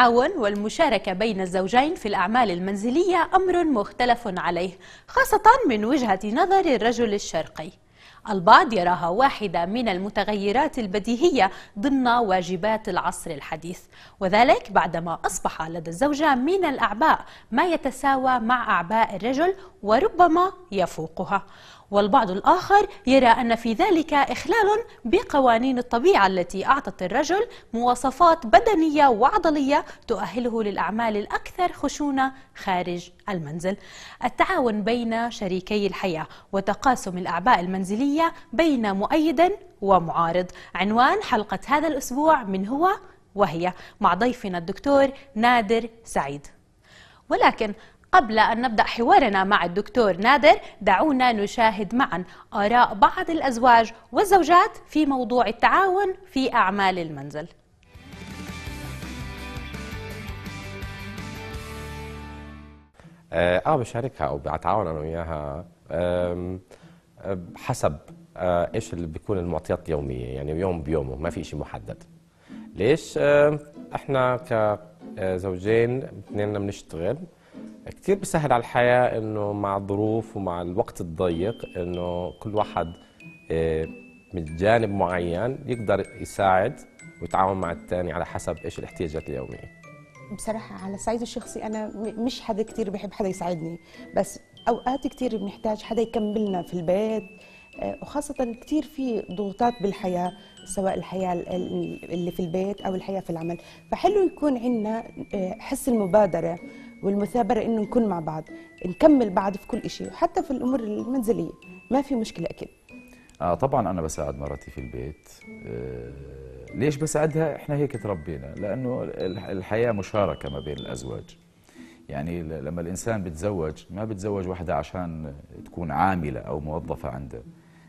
التعاون والمشاركة بين الزوجين في الأعمال المنزلية أمر مختلف عليه خاصة من وجهة نظر الرجل الشرقي البعض يراها واحدة من المتغيرات البديهية ضمن واجبات العصر الحديث وذلك بعدما أصبح لدى الزوجة من الأعباء ما يتساوى مع أعباء الرجل وربما يفوقها والبعض الآخر يرى أن في ذلك إخلال بقوانين الطبيعة التي أعطت الرجل مواصفات بدنية وعضلية تؤهله للأعمال الأكثر خشونة خارج المنزل التعاون بين شريكي الحياة وتقاسم الأعباء المنزلية بين مؤيد ومعارض عنوان حلقة هذا الأسبوع من هو وهي مع ضيفنا الدكتور نادر سعيد ولكن قبل أن نبدأ حوارنا مع الدكتور نادر دعونا نشاهد معا آراء بعض الأزواج والزوجات في موضوع التعاون في أعمال المنزل اه بشاركها او بتعاون انا وياها آه، حسب آه، ايش اللي بيكون المعطيات اليوميه يعني يوم بيومه ما في شيء محدد ليش آه، احنا كزوجين اثنيننا بنشتغل كثير بيسهل على الحياة إنه مع الظروف ومع الوقت الضيق إنه كل واحد آه، من جانب معين يقدر يساعد ويتعاون مع الثاني على حسب إيش الاحتياجات اليومية بصراحة على الصعيد الشخصي أنا مش حدا كثير بحب حدا يساعدني بس أوقات كثير بنحتاج حدا يكملنا في البيت آه، وخاصة كثير في ضغوطات بالحياة سواء الحياة اللي في البيت أو الحياة في العمل فحلو يكون عندنا آه، حس المبادرة والمثابره انه نكون مع بعض نكمل بعض في كل شيء وحتى في الامور المنزليه ما في مشكله اكيد آه طبعا انا بساعد مرتي في البيت آه ليش بساعدها احنا هيك تربينا لانه الحياه مشاركه ما بين الازواج يعني لما الانسان بتزوج ما بتزوج وحده عشان تكون عامله او موظفه عنده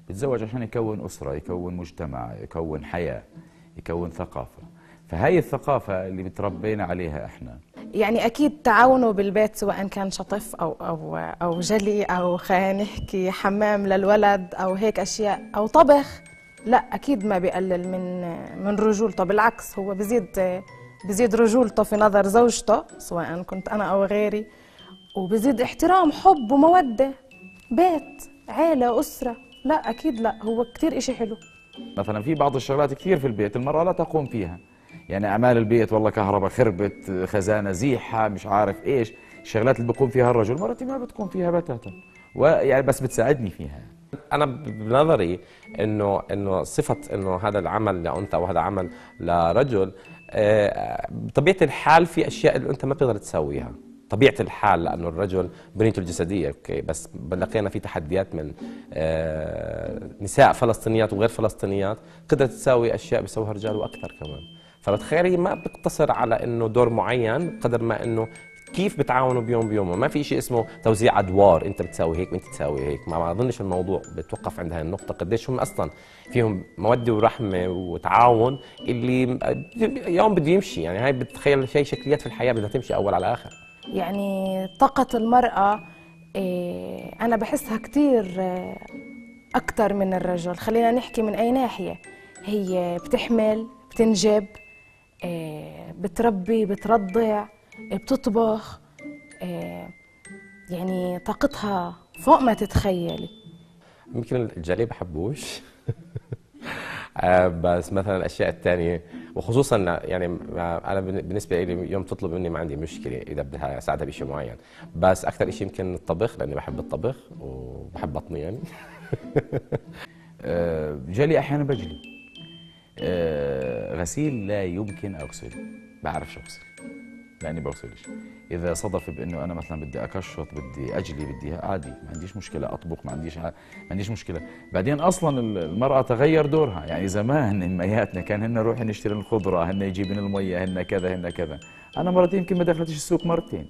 بتزوج عشان يكون اسره يكون مجتمع يكون حياه يكون ثقافه فهاي الثقافه اللي بتربينا عليها احنا يعني اكيد تعاونوا بالبيت سواء كان شطف او او او جلي او خلينا نحكي حمام للولد او هيك اشياء او طبخ لا اكيد ما بقلل من من رجولته بالعكس هو بزيد بزيد رجولته في نظر زوجته سواء كنت انا او غيري وبزيد احترام حب وموده بيت عيله اسره لا اكيد لا هو كثير إشي حلو مثلا في بعض الشغلات كثير في البيت المراه لا تقوم فيها يعني اعمال البيت والله كهرباء خربت خزانه زيحه مش عارف ايش الشغلات اللي بقوم فيها الرجل مرتي ما بتقوم فيها بتاتا ويعني بس بتساعدني فيها انا بنظري انه انه صفه انه هذا العمل لانثى وهذا عمل لرجل بطبيعه آه، الحال في اشياء اللي انت ما بتقدر تسويها طبيعه الحال لانه الرجل بنيته الجسديه اوكي بس لقينا في تحديات من آه، نساء فلسطينيات وغير فلسطينيات قدرت تساوي اشياء بيسووها الرجال واكثر كمان فبتخيل هي ما بتقتصر على انه دور معين قدر ما انه كيف بتعاونوا بيوم بيوم ما في شيء اسمه توزيع ادوار انت بتساوي هيك وانت تساوي هيك ما اظنش الموضوع بتوقف عند هاي النقطه قديش هم اصلا فيهم موده ورحمه وتعاون اللي يوم بده يمشي يعني هاي بتخيل شيء شكليات في الحياه بدها تمشي اول على اخر يعني طاقه المراه إيه، انا بحسها كثير اكثر إيه، من الرجل خلينا نحكي من اي ناحيه هي بتحمل بتنجب آه، بتربي بترضع آه، بتطبخ آه، يعني طاقتها فوق ما تتخيلي يمكن الجلي بحبوش بس مثلا الاشياء الثانيه وخصوصا يعني انا بالنسبه لي يوم تطلب مني ما عندي مشكله اذا بدها اساعدها بشيء معين بس اكثر شيء يمكن الطبخ لاني بحب الطبخ وبحب بطني يعني جلي احيانا بجلي آه، غسيل لا يمكن اغسله بعرفش اغسل لاني بغسلش اذا صدف بانه انا مثلا بدي اكشط بدي اجلي بدي عادي ما عنديش مشكله اطبخ ما عنديش ما عنديش مشكله بعدين اصلا المراه تغير دورها يعني زمان امياتنا كان هن نروح نشتري الخضره هن يجيبن الميه هن كذا هن كذا انا مرتين يمكن ما دخلتش السوق مرتين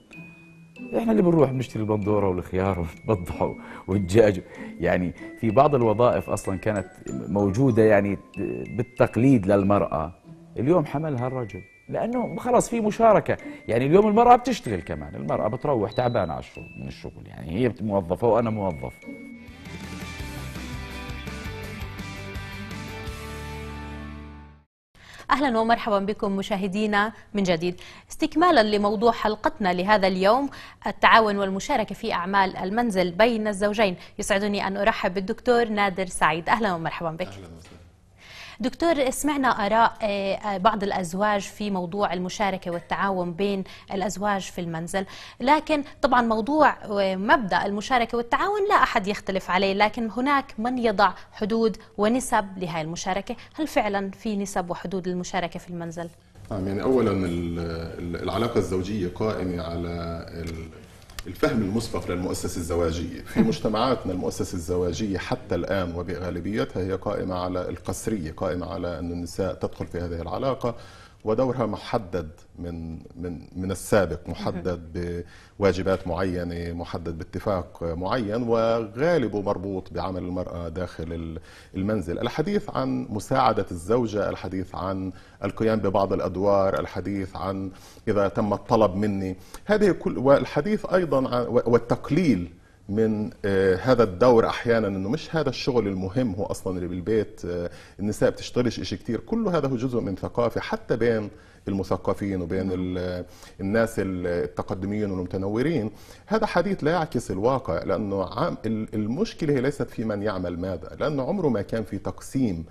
احنا اللي بنروح بنشتري البندوره والخيار والبضه والدجاج يعني في بعض الوظائف اصلا كانت موجوده يعني بالتقليد للمراه اليوم حملها الرجل لانه خلاص في مشاركه يعني اليوم المراه بتشتغل كمان المراه بتروح تعبانه من الشغل يعني هي موظفه وانا موظف أهلا ومرحبا بكم مشاهدينا من جديد استكمالا لموضوع حلقتنا لهذا اليوم التعاون والمشاركة في أعمال المنزل بين الزوجين يسعدني أن أرحب بالدكتور نادر سعيد أهلا ومرحبا بك أهلا دكتور سمعنا آراء آه، بعض الأزواج في موضوع المشاركة والتعاون بين الأزواج في المنزل لكن طبعا موضوع آه، مبدأ المشاركة والتعاون لا أحد يختلف عليه لكن هناك من يضع حدود ونسب لهذه المشاركة هل فعلا في نسب وحدود للمشاركة في المنزل؟ نعم يعني أولا العلاقة الزوجية قائمة على الفهم المسبق للمؤسسة الزواجية في مجتمعاتنا المؤسسة الزواجية حتى الآن وبغالبيتها هي قائمة على القسرية قائمة على أن النساء تدخل في هذه العلاقة ودورها محدد من من من السابق محدد بواجبات معينه محدد باتفاق معين وغالبه مربوط بعمل المراه داخل المنزل الحديث عن مساعده الزوجه الحديث عن القيام ببعض الادوار الحديث عن اذا تم الطلب مني هذه كل والحديث ايضا والتقليل من آه، هذا الدور احيانا انه مش هذا الشغل المهم هو اصلا اللي بالبيت آه، النساء بتشتغلش شيء كثير كل هذا هو جزء من ثقافه حتى بين المثقفين وبين آه، الناس التقدميين والمتنورين هذا حديث لا يعكس الواقع لانه المشكله هي ليست في من يعمل ماذا لانه عمره ما كان في تقسيم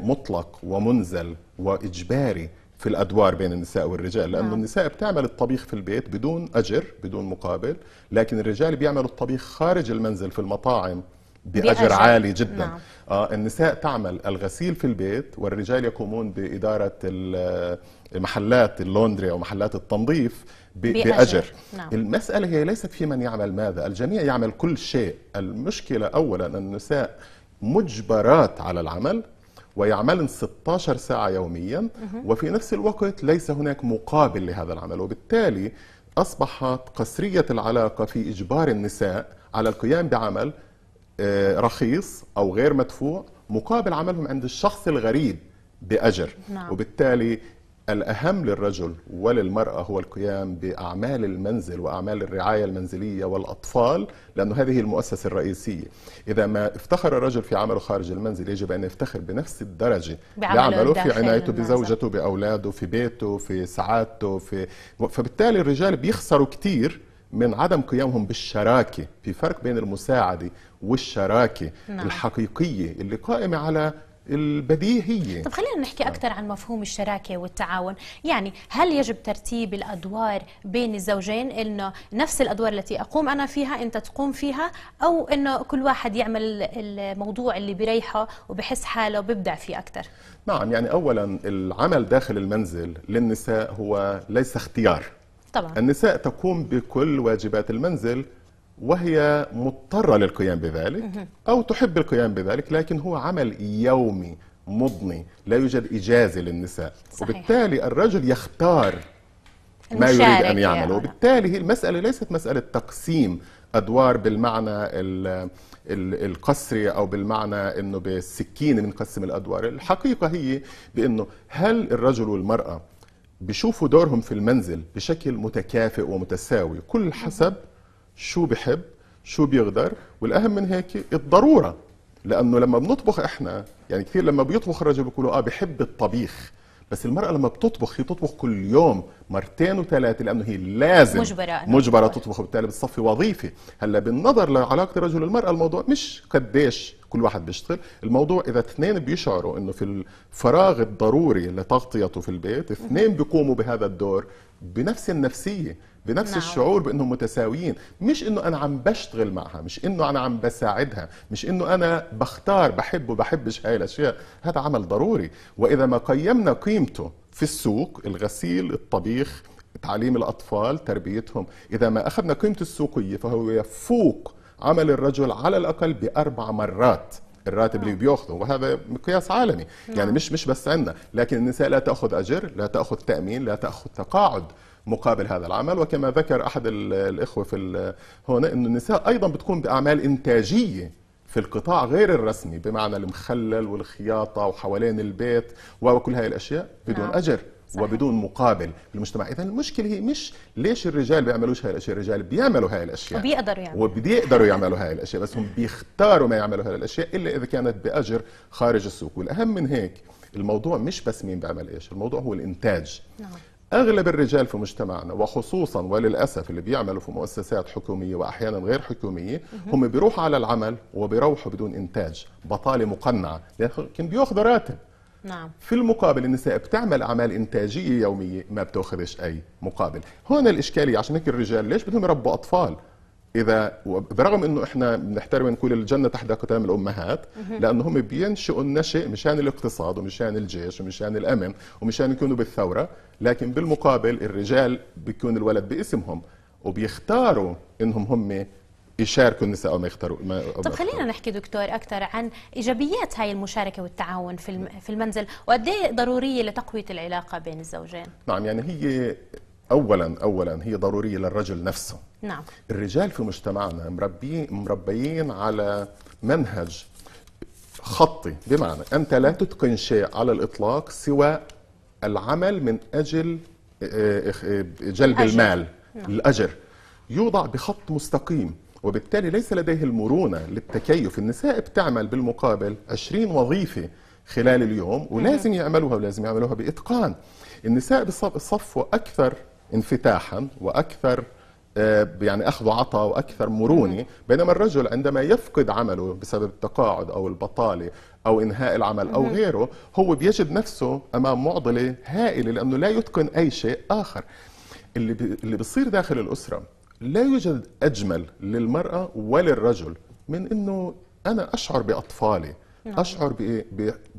مطلق ومنزل واجباري في الادوار بين النساء والرجال لانه نعم. النساء بتعمل الطبيخ في البيت بدون اجر بدون مقابل لكن الرجال بيعملوا الطبيخ خارج المنزل في المطاعم بأجر, بأجر عالي جدا نعم. آه النساء تعمل الغسيل في البيت والرجال يقومون بإدارة محلات اللوندري أو محلات التنظيف بأجر, بأجر. نعم. المسألة هي ليست في من يعمل ماذا الجميع يعمل كل شيء المشكلة أولا النساء مجبرات على العمل ويعملن 16 ساعة يوميا وفي نفس الوقت ليس هناك مقابل لهذا العمل وبالتالي أصبحت قسرية العلاقة في إجبار النساء على القيام بعمل آه، رخيص أو غير مدفوع مقابل عملهم عند الشخص الغريب بأجر نعم. وبالتالي الأهم للرجل وللمرأة هو القيام بأعمال المنزل وأعمال الرعاية المنزلية والأطفال لأن هذه المؤسسة الرئيسية إذا ما افتخر الرجل في عمله خارج المنزل يجب أن يفتخر بنفس الدرجة بعمله في عنايته بزوجته بأولاده في بيته في سعادته في فبالتالي الرجال بيخسروا كتير من عدم قيامهم بالشراكة في فرق بين المساعدة والشراكة نعم. الحقيقية اللي قائمة على البديهيه طب خلينا نحكي نعم. اكثر عن مفهوم الشراكه والتعاون يعني هل يجب ترتيب الادوار بين الزوجين انه نفس الادوار التي اقوم انا فيها انت تقوم فيها او انه كل واحد يعمل الموضوع اللي بيريحه وبحس حاله وبيبدع فيه اكثر نعم يعني اولا العمل داخل المنزل للنساء هو ليس اختيار طبعا النساء تقوم بكل واجبات المنزل وهي مضطرة للقيام بذلك أو تحب القيام بذلك لكن هو عمل يومي مضني لا يوجد إجازة للنساء صحيح. وبالتالي الرجل يختار ما يريد أن يعمل وبالتالي المسألة ليست مسألة تقسيم أدوار بالمعنى القسري أو بالمعنى أنه بالسكينة بنقسم الأدوار الحقيقة هي بأنه هل الرجل والمرأة بيشوفوا دورهم في المنزل بشكل متكافئ ومتساوي كل حسب شو بحب شو بيقدر والاهم من هيك الضروره لانه لما بنطبخ احنا يعني كثير لما بيطبخ الرجل بيقولوا اه بحب الطبيخ بس المرأة لما بتطبخ هي بتطبخ كل يوم مرتين وثلاثة لأنه هي لازم مجبرة مجبرة تطبخ وبالتالي بتصفي وظيفة هلا بالنظر لعلاقة الرجل والمرأة الموضوع مش قديش كل واحد بيشتغل الموضوع إذا اثنين بيشعروا أنه في الفراغ الضروري لتغطيته في البيت اثنين بيقوموا بهذا الدور بنفس النفسية بنفس نعم. الشعور بانهم متساويين مش انه انا عم بشتغل معها مش انه انا عم بساعدها مش انه انا بختار بحب وبحبش هاي الاشياء هذا عمل ضروري واذا ما قيمنا قيمته في السوق الغسيل الطبيخ تعليم الاطفال تربيتهم اذا ما اخذنا قيمته السوقيه فهو يفوق عمل الرجل على الاقل باربع مرات الراتب اللي نعم. بياخذه وهذا مقياس عالمي يعني نعم. مش مش بس عندنا لكن النساء لا تاخذ اجر لا تاخذ تامين لا تاخذ تقاعد مقابل هذا العمل وكما ذكر احد الاخوه في هنا ان النساء ايضا بتقوم باعمال انتاجيه في القطاع غير الرسمي بمعنى المخلل والخياطه وحوالين البيت وكل هذه الاشياء بدون نعم. اجر صحيح. وبدون مقابل المجتمع اذا المشكله هي مش ليش الرجال بيعملوش هاي الاشياء الرجال بيعملوا هاي الاشياء وبيقدروا يعملوا وبيقدروا يعملوا هاي الاشياء بس هم بيختاروا ما يعملوا هاي الاشياء الا اذا كانت باجر خارج السوق والاهم من هيك الموضوع مش بس مين بيعمل ايش الموضوع هو الانتاج نعم. اغلب الرجال في مجتمعنا وخصوصا وللاسف اللي بيعملوا في مؤسسات حكوميه واحيانا غير حكوميه هم بيروحوا على العمل وبيروحوا بدون انتاج بطاله مقنعه لكن بياخذوا راتب نعم. في المقابل النساء بتعمل اعمال انتاجيه يوميه ما بتاخذش اي مقابل هون الاشكاليه عشان هيك الرجال ليش بدهم يربوا اطفال اذا برغم انه احنا بنحترم نقول الجنه تحت اقدام الامهات لانه هم بينشئوا النشئ مشان الاقتصاد ومشان الجيش ومشان الامن ومشان يكونوا بالثوره لكن بالمقابل الرجال بيكون الولد باسمهم وبيختاروا انهم هم يشاركوا النساء او ما يختاروا ما طب خلينا نحكي دكتور اكثر عن ايجابيات هاي المشاركه والتعاون في في المنزل وقد ايه ضروريه لتقويه العلاقه بين الزوجين نعم يعني هي اولا اولا هي ضروريه للرجل نفسه نعم الرجال في مجتمعنا مربيين مربيين على منهج خطي بمعنى انت لا تتقن شيء على الاطلاق سوى العمل من اجل آه، آه، جلب أجل. المال نعم. الاجر يوضع بخط مستقيم وبالتالي ليس لديه المرونه للتكيف النساء بتعمل بالمقابل 20 وظيفه خلال اليوم ولازم يعملوها ولازم يعملوها باتقان النساء بصفوا اكثر انفتاحا واكثر آه، يعني اخذ عطاء واكثر مرونه بينما الرجل عندما يفقد عمله بسبب التقاعد او البطاله او انهاء العمل او غيره هو بيجد نفسه امام معضله هائله لانه لا يتقن اي شيء اخر اللي اللي بيصير داخل الاسره لا يوجد اجمل للمراه وللرجل من انه انا اشعر باطفالي نعم. اشعر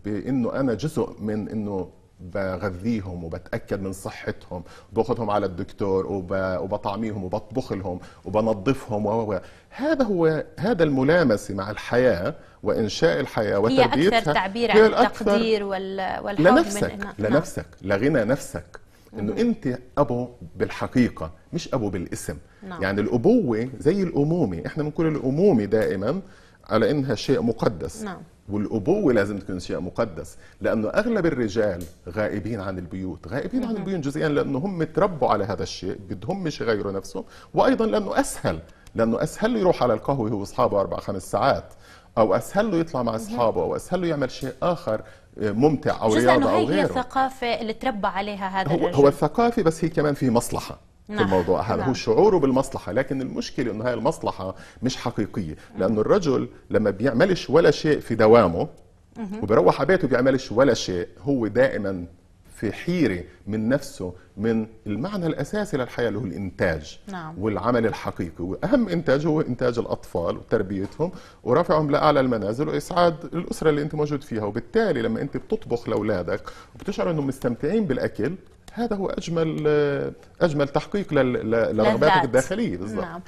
بانه انا جزء من انه بغذيهم وبتاكد من صحتهم باخذهم على الدكتور وبطعميهم وبطبخ لهم وبنظفهم و هذا هو هذا الملامسه مع الحياه وانشاء الحياه وتربيتها هي اكثر تعبير عن التقدير والحب لنفسك من نعم. لنفسك لغنى نفسك انه انت ابو بالحقيقه مش ابو بالاسم نعم. يعني الابوه زي الامومه احنا بنقول الامومه دائما على انها شيء مقدس نعم. والابوه لازم تكون شيء مقدس لانه اغلب الرجال غائبين عن البيوت غائبين عن البيوت جزئيا لانه هم تربوا على هذا الشيء بدهم مش يغيروا نفسهم وايضا لانه اسهل لانه اسهل له يروح على القهوه هو واصحابه اربع خمس ساعات او اسهل له يطلع مع اصحابه او اسهل له يعمل شيء اخر آه، ممتع او رياضه او غيره هي الثقافه اللي تربى عليها هذا هو, الرجل. هو الثقافه بس هي كمان في مصلحه نعم، في الموضوع هذا هو نعم. شعوره بالمصلحة لكن المشكلة أنه هاي المصلحة مش حقيقية لأنه الرجل لما بيعملش ولا شيء في دوامه وبروح على بيته بيعملش ولا شيء هو دائما في حيرة من نفسه من المعنى الأساسي للحياة اللي هو الإنتاج نعم. والعمل الحقيقي وأهم إنتاج هو إنتاج الأطفال وتربيتهم ورفعهم لأعلى المنازل وإسعاد الأسرة اللي أنت موجود فيها وبالتالي لما أنت بتطبخ لأولادك وبتشعر أنهم مستمتعين بالأكل هذا هو اجمل اجمل تحقيق لرغباتك الداخليه بالضبط نعم.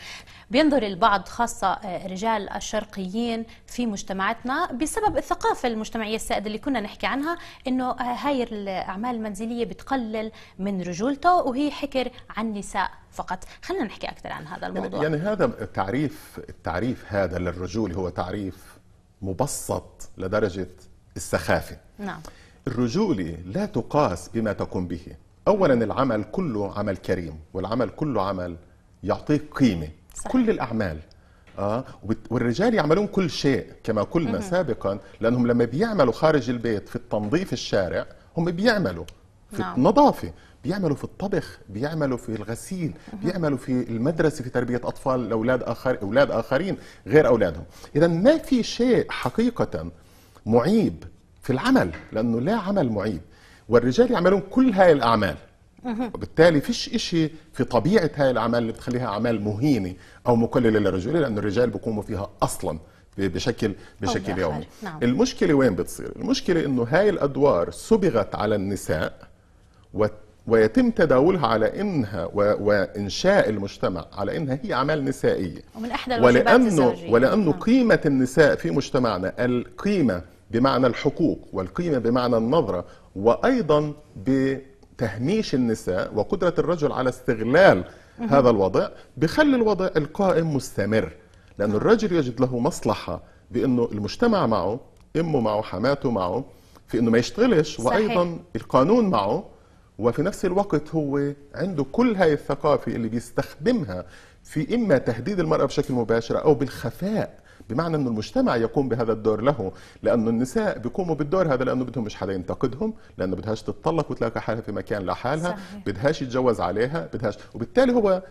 بينظر البعض خاصة آه، رجال الشرقيين في مجتمعاتنا بسبب الثقافة المجتمعية السائدة اللي كنا نحكي عنها أنه آه، هاي الأعمال المنزلية بتقلل من رجولته وهي حكر عن نساء فقط خلينا نحكي أكثر عن هذا يعني، الموضوع يعني, يعني هذا التعريف التعريف هذا للرجول هو تعريف مبسط لدرجة السخافة نعم الرجولة لا تقاس بما تقوم به اولا العمل كله عمل كريم والعمل كله عمل يعطيك قيمه صح. كل الاعمال اه والرجال يعملون كل شيء كما قلنا سابقا لانهم لما بيعملوا خارج البيت في التنظيف الشارع هم بيعملوا في نعم. النظافه بيعملوا في الطبخ بيعملوا في الغسيل بيعملوا في المدرسه في تربيه اطفال لاولاد اخر اولاد اخرين غير اولادهم اذا ما في شيء حقيقه معيب في العمل لانه لا عمل معيب والرجال يعملون كل هاي الأعمال وبالتالي فيش إشي في طبيعة هاي الأعمال اللي بتخليها أعمال مهينة أو مقللة للرجل لأن الرجال بيقوموا فيها أصلا بشكل بشكل يومي نعم. المشكلة وين بتصير المشكلة إنه هاي الأدوار سبغت على النساء ويتم تداولها على انها و... وانشاء المجتمع على انها هي اعمال نسائيه ومن احدى ولانه ولانه نعم. قيمه النساء في مجتمعنا القيمه بمعنى الحقوق والقيمة بمعنى النظرة وأيضا بتهميش النساء وقدرة الرجل على استغلال هذا الوضع بخلي الوضع القائم مستمر لأن الرجل يجد له مصلحة بأنه المجتمع معه أمه معه حماته معه في أنه ما يشتغلش وأيضا القانون معه وفي نفس الوقت هو عنده كل هاي الثقافة اللي بيستخدمها في إما تهديد المرأة بشكل مباشر أو بالخفاء بمعنى انه المجتمع يقوم بهذا الدور له لانه النساء بيقوموا بالدور هذا لأنه بدهم مش حدا ينتقدهم لأنه بدهاش تتطلق وتلاقي حالها في مكان لحالها بدهاش يتجوز عليها بدهاش وبالتالي هو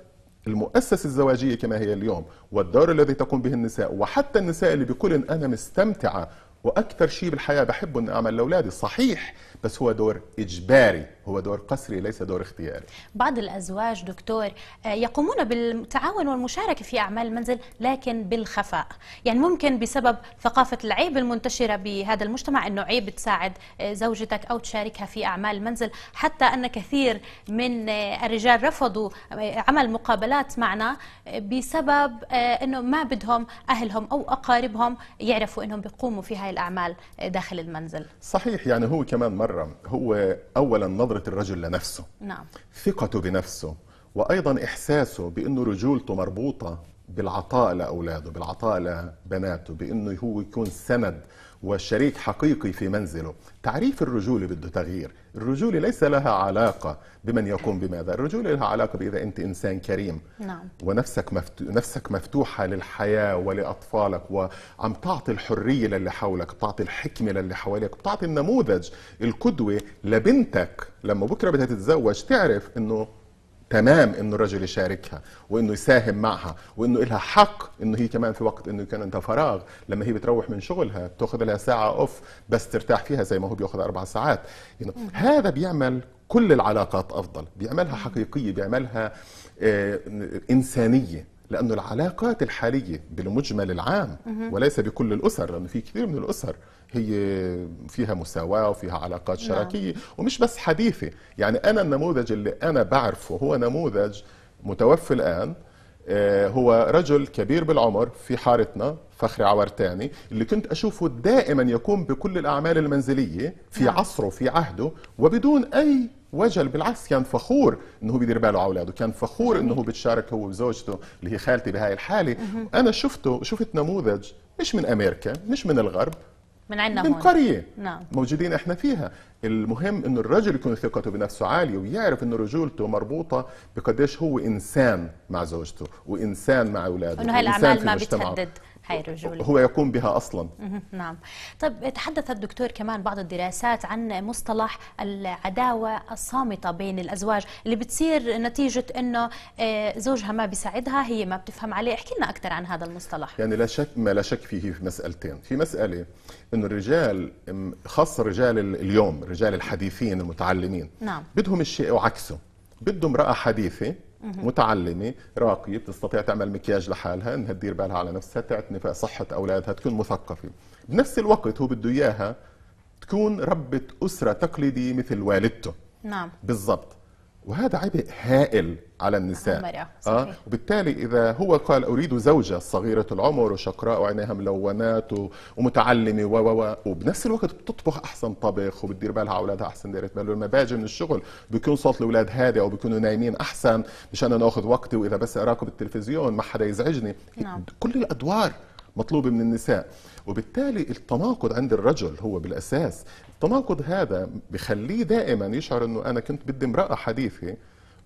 المؤسسة الزواجية كما هي اليوم والدور الذي تقوم به النساء وحتى النساء اللي بيقولن أنا أمم مستمتعة وأكثر شيء بالحياة بحب أن أعمل لأولادي صحيح بس هو دور إجباري هو دور قسري ليس دور اختياري بعض الأزواج دكتور آه، يقومون بالتعاون والمشاركة في أعمال المنزل لكن بالخفاء يعني ممكن بسبب ثقافة العيب المنتشرة بهذا المجتمع أنه عيب تساعد آه، زوجتك أو تشاركها في أعمال المنزل حتى أن كثير من آه، الرجال رفضوا عمل مقابلات معنا بسبب أنه ما بدهم أهلهم أو أقاربهم يعرفوا أنهم بيقوموا في هاي الأعمال داخل المنزل صحيح يعني هو كمان مرة مرة هو أولا نظرة الرجل لنفسه نعم. ثقته بنفسه وأيضا إحساسه بأنه رجولته مربوطة بالعطاء لاولاده بالعطاء لبناته بانه هو يكون سند وشريك حقيقي في منزله تعريف الرجوله بده تغيير الرجوله ليس لها علاقه بمن يقوم بماذا الرجوله لها علاقه باذا انت انسان كريم نعم. ونفسك مفتو... نفسك مفتوحه للحياه ولاطفالك وعم تعطي الحريه للي حولك بتعطي الحكمه للي حواليك بتعطي النموذج القدوه لبنتك لما بكره بدها تتزوج تعرف انه تمام انه الرجل يشاركها وانه يساهم معها وانه لها حق انه هي كمان في وقت انه كان عندها فراغ لما هي بتروح من شغلها بتاخذ لها ساعه اوف بس ترتاح فيها زي ما هو بياخذ اربع ساعات يعني هذا بيعمل كل العلاقات افضل بيعملها حقيقيه بيعملها آه انسانيه لانه العلاقات الحاليه بالمجمل العام وليس بكل الاسر لانه في كثير من الاسر هي فيها مساواة وفيها علاقات نعم. شراكية نعم. ومش بس حديثة يعني أنا النموذج اللي أنا بعرفه هو نموذج متوفى الآن آه، هو رجل كبير بالعمر في حارتنا فخري عورتاني اللي كنت أشوفه دائما يقوم بكل الأعمال المنزلية في نعم. عصره في عهده وبدون أي وجل بالعكس كان فخور انه بيدير باله على اولاده كان فخور انه بتشارك هو وزوجته اللي هي خالتي بهاي الحاله انا شفته شفت نموذج مش من امريكا مش من الغرب من عندنا من قرية نعم. موجودين احنا فيها المهم ان الرجل يكون ثقته بنفسه عالية ويعرف ان رجولته مربوطة بقديش هو انسان مع زوجته وانسان مع اولاده انه هالاعمال ما بتهدد هاي الرجولة هو يقوم بها أصلا نعم طيب تحدث الدكتور كمان بعض الدراسات عن مصطلح العداوة الصامتة بين الأزواج اللي بتصير نتيجة أنه آه، زوجها ما بيساعدها هي ما بتفهم عليه احكي لنا أكثر عن هذا المصطلح يعني لا شك ما لا شك فيه في مسألتين في مسألة أنه الرجال خاصة رجال اليوم رجال الحديثين المتعلمين نعم بدهم الشيء وعكسه بده امرأة حديثة متعلمه راقيه بتستطيع تعمل مكياج لحالها انها تدير بالها على نفسها تعتني بصحه اولادها تكون مثقفه بنفس الوقت هو بده اياها تكون ربة أسرة تقليدية مثل والدته نعم بالضبط وهذا عبء هائل على النساء مرة. صحيح. آه؟ وبالتالي إذا هو قال أريد زوجة صغيرة العمر وشقراء وعينيها ملونات ومتعلمة و و وبنفس الوقت بتطبخ أحسن طبخ وبتدير بالها على أولادها أحسن دايرة بالها لما باجي من الشغل بيكون صوت الأولاد هادئ بيكونوا نايمين أحسن مشان أنا ناخذ وقتي وإذا بس أراكم بالتلفزيون ما حدا يزعجني نعم. كل الأدوار مطلوبة من النساء وبالتالي التناقض عند الرجل هو بالأساس التناقض هذا بخليه دائما يشعر أنه أنا كنت بدي امرأة حديثة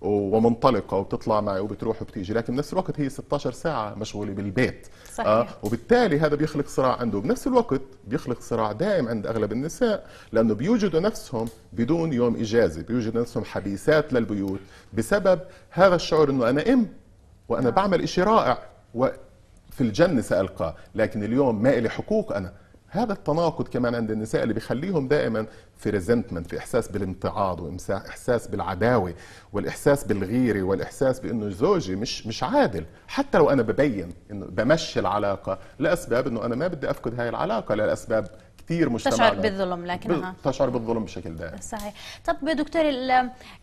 ومنطلقة وبتطلع معي وبتروح وبتيجي لكن بنفس الوقت هي 16 ساعة مشغولة بالبيت صحيح. آه وبالتالي هذا بيخلق صراع عنده وبنفس الوقت بيخلق صراع دائم عند أغلب النساء لأنه بيوجدوا نفسهم بدون يوم إجازة بيوجدوا نفسهم حبيسات للبيوت بسبب هذا الشعور أنه أنا أم وأنا آه. بعمل إشي رائع في الجن سألقاه لكن اليوم ما لي حقوق أنا هذا التناقض كمان عند النساء اللي بيخليهم دائما في ريزنتمنت في احساس بالامتعاض واحساس بالعداوه والاحساس بالغيره والاحساس بانه زوجي مش مش عادل حتى لو انا ببين انه بمشي العلاقه لاسباب انه انا ما بدي افقد هاي العلاقه لاسباب كثير مجتمعنا تشعر بالظلم لكنها تشعر بالظلم بشكل دائم صحيح طب دكتور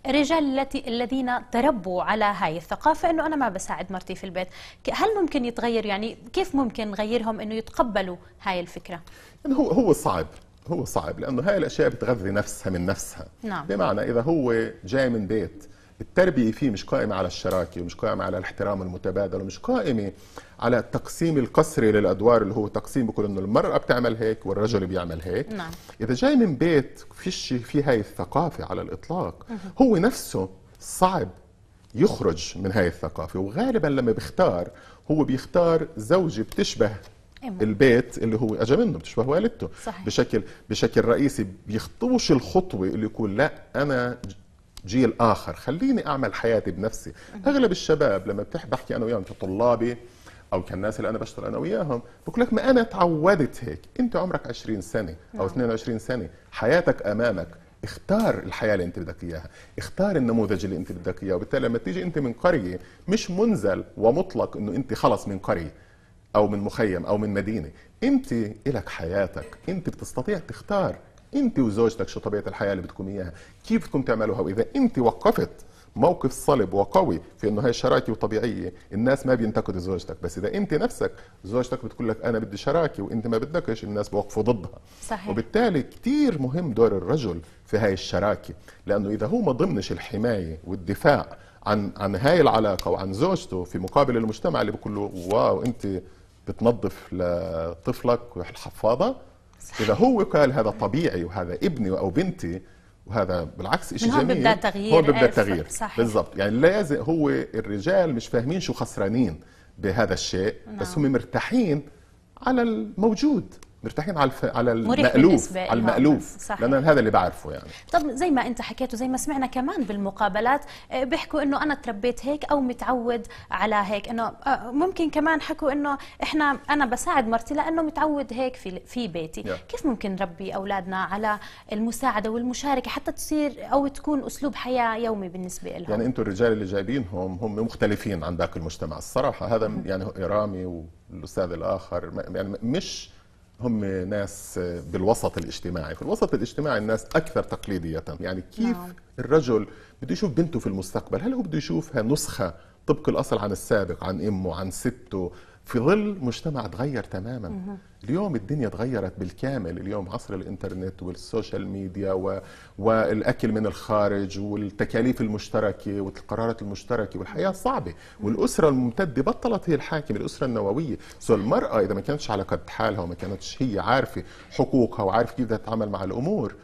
الرجال التي الذين تربوا على هاي الثقافه انه انا ما بساعد مرتي في البيت هل ممكن يتغير يعني كيف ممكن نغيرهم انه يتقبلوا هاي الفكره يعني هو هو صعب هو صعب لانه هاي الاشياء بتغذي نفسها من نفسها نعم. بمعنى اذا هو جاي من بيت التربية فيه مش قائمة على الشراكة ومش قائمة على الاحترام المتبادل ومش قائمة على التقسيم القسري للأدوار اللي هو تقسيم بكل إنه المرأة بتعمل هيك والرجل بيعمل هيك نعم. إذا جاي من بيت فيش في هاي الثقافة على الإطلاق هو نفسه صعب يخرج من هاي الثقافة وغالبا لما بيختار هو بيختار زوجة بتشبه إيه، البيت اللي هو اجى منه بتشبه والدته صحيح. بشكل بشكل رئيسي بيخطوش الخطوه اللي يقول لا انا جيل اخر خليني اعمل حياتي بنفسي اغلب الشباب لما بحكي انا وياهم كطلابي او كالناس اللي انا بشتغل انا وياهم بقول لك ما انا تعودت هيك انت عمرك 20 سنه او 22 نعم. سنه حياتك امامك اختار الحياه اللي انت بدك اياها اختار النموذج اللي انت بدك اياه وبالتالي لما تيجي انت من قريه مش منزل ومطلق انه انت خلص من قريه او من مخيم او من مدينه انت لك حياتك انت بتستطيع تختار انت وزوجتك شو طبيعه الحياه اللي بدكم اياها كيف بدكم تعملوها واذا انت وقفت موقف صلب وقوي في انه هي شراكه وطبيعيه الناس ما بينتقدوا زوجتك بس اذا انت نفسك زوجتك بتقول لك انا بدي شراكه وانت ما بدكش الناس بوقفوا ضدها صحيح. وبالتالي كثير مهم دور الرجل في هاي الشراكه لانه اذا هو ما ضمنش الحمايه والدفاع عن عن هاي العلاقه وعن زوجته في مقابل المجتمع اللي بيقول له واو انت بتنظف لطفلك الحفاضه صحيح. اذا هو قال هذا طبيعي وهذا ابني او بنتي وهذا بالعكس شيء جميل ببدا تغيير هون بيبدا آه، تغيير بالضبط يعني لازم هو الرجال مش فاهمين شو خسرانين بهذا الشيء نعم. بس هم مرتاحين على الموجود مرتاحين على الف... على المألوف على المألوف صحيح. لأن هذا اللي بعرفه يعني طب زي ما أنت حكيت وزي ما سمعنا كمان بالمقابلات آه، بيحكوا إنه أنا تربيت هيك أو متعود على هيك إنه آه، ممكن كمان حكوا إنه إحنا أنا بساعد مرتي لأنه متعود هيك في في بيتي يا. كيف ممكن نربي أولادنا على المساعدة والمشاركة حتى تصير أو تكون أسلوب حياة يومي بالنسبة لهم يعني أنتم الرجال اللي جايبينهم هم مختلفين عن باقي المجتمع الصراحة هذا يعني رامي و... الاستاذ الاخر يعني مش هم ناس بالوسط الاجتماعي في الوسط الاجتماعي الناس أكثر تقليدية يعني كيف نعم. الرجل بده يشوف بنته في المستقبل هل هو بده يشوفها نسخة طبق الأصل عن السابق عن أمه عن سته في ظل مجتمع تغير تماما اليوم الدنيا تغيرت بالكامل اليوم عصر الانترنت والسوشيال ميديا و... والاكل من الخارج والتكاليف المشتركه والقرارات المشتركه والحياه صعبه والاسره الممتده بطلت هي الحاكم الاسره النوويه سو المراه اذا ما كانتش على قد حالها وما كانتش هي عارفه حقوقها وعارفه كيف بدها تتعامل مع الامور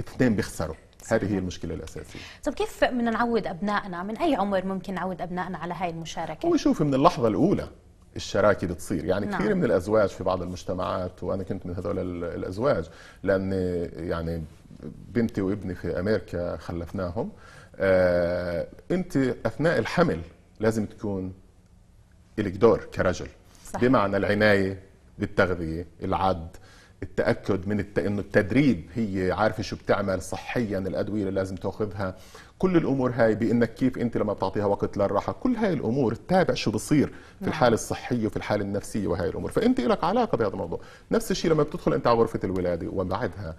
اثنين بيخسروا هذه هي المشكله الاساسيه طب كيف بدنا نعود ابنائنا من اي عمر ممكن نعود ابنائنا على هاي المشاركه هو شوف من اللحظه الاولى الشراكه بتصير يعني نعم. كثير من الازواج في بعض المجتمعات وانا كنت من هذول الازواج لان يعني بنتي وابني في امريكا خلفناهم آه انت اثناء الحمل لازم تكون لك دور كرجل صح. بمعنى العنايه بالتغذيه العد التاكد من الت... انه التدريب هي عارفه شو بتعمل صحيا الادويه اللي لازم تاخذها كل الامور هاي بانك كيف انت لما بتعطيها وقت للراحه كل هاي الامور تتابع شو بصير في نعم. الحاله الصحيه وفي الحاله النفسيه وهي الامور فانت لك علاقه بهذا الموضوع نفس الشيء لما بتدخل انت على غرفه الولاده وبعدها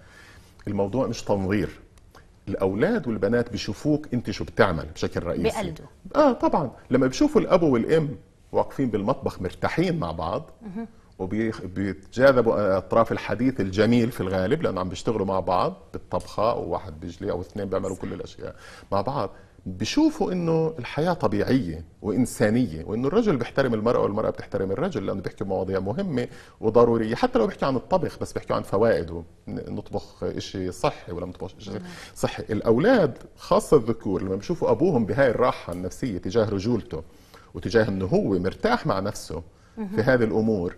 الموضوع مش تنظير الاولاد والبنات بيشوفوك انت شو بتعمل بشكل رئيسي بقلده. اه طبعا لما بيشوفوا الاب والام واقفين بالمطبخ مرتاحين مع بعض وبيتجاذبوا اطراف الحديث الجميل في الغالب لانه عم بيشتغلوا مع بعض بالطبخه وواحد بيجلي او اثنين بيعملوا كل الاشياء مع بعض بشوفوا انه الحياه طبيعيه وانسانيه وانه الرجل بيحترم المراه والمراه بتحترم الرجل لانه بيحكوا مواضيع مهمه وضروريه حتى لو بيحكوا عن الطبخ بس بيحكوا عن فوائده نطبخ شيء صحي ولا نطبخ شيء نعم. صحي الاولاد خاصه الذكور لما بيشوفوا ابوهم بهاي الراحه النفسيه تجاه رجولته وتجاه انه هو مرتاح مع نفسه في هذه الامور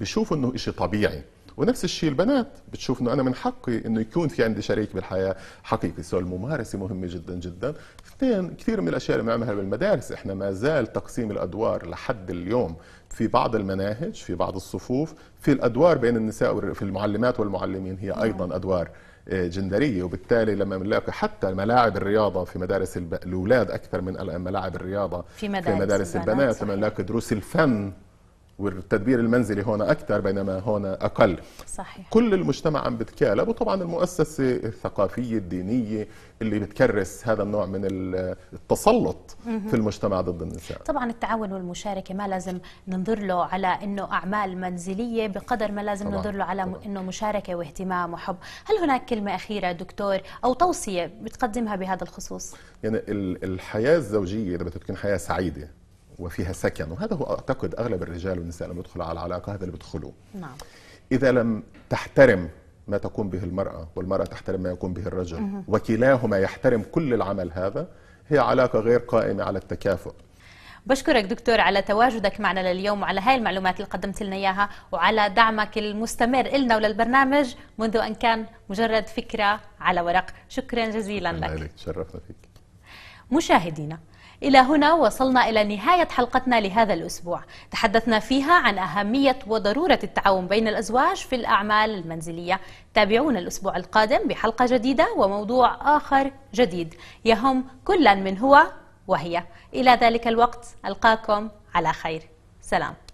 بشوفوا انه شيء طبيعي ونفس الشيء البنات بتشوف انه انا من حقي انه يكون في عندي شريك بالحياه حقيقي سو الممارسه مهمه جدا جدا اثنين كثير من الاشياء اللي بنعملها بالمدارس احنا ما زال تقسيم الادوار لحد اليوم في بعض المناهج في بعض الصفوف في الادوار بين النساء في المعلمات والمعلمين هي ايضا نعم. ادوار آه، جندريه وبالتالي لما بنلاقي حتى ملاعب الرياضه في مدارس الاولاد اكثر من ملاعب الرياضه في مدارس, في مدارس البنات, البنات لما نلاقي دروس الفن والتدبير المنزلي هنا اكثر بينما هنا اقل صحيح. كل المجتمع عم بتكالب وطبعا المؤسسه الثقافيه الدينيه اللي بتكرس هذا النوع من التسلط في المجتمع ضد النساء طبعا التعاون والمشاركه ما لازم ننظر له على انه اعمال منزليه بقدر ما لازم طبعاً. ننظر له على طبعاً. انه مشاركه واهتمام وحب هل هناك كلمه اخيره دكتور او توصيه بتقدمها بهذا الخصوص يعني الحياه الزوجيه اذا بدها تكون حياه سعيده وفيها سكن وهذا هو أعتقد أغلب الرجال والنساء لما يدخلوا على العلاقة هذا اللي بدخلوه نعم. إذا لم تحترم ما تقوم به المرأة والمرأة تحترم ما يقوم به الرجل مه. وكلاهما يحترم كل العمل هذا هي علاقة غير قائمة على التكافؤ بشكرك دكتور على تواجدك معنا لليوم وعلى هاي المعلومات اللي قدمت لنا إياها وعلى دعمك المستمر إلنا وللبرنامج منذ أن كان مجرد فكرة على ورق شكرا جزيلا لك شرفنا فيك مشاهدينا إلى هنا وصلنا إلى نهاية حلقتنا لهذا الأسبوع تحدثنا فيها عن أهمية وضرورة التعاون بين الأزواج في الأعمال المنزلية تابعونا الأسبوع القادم بحلقة جديدة وموضوع آخر جديد يهم كلا من هو وهي إلى ذلك الوقت ألقاكم على خير سلام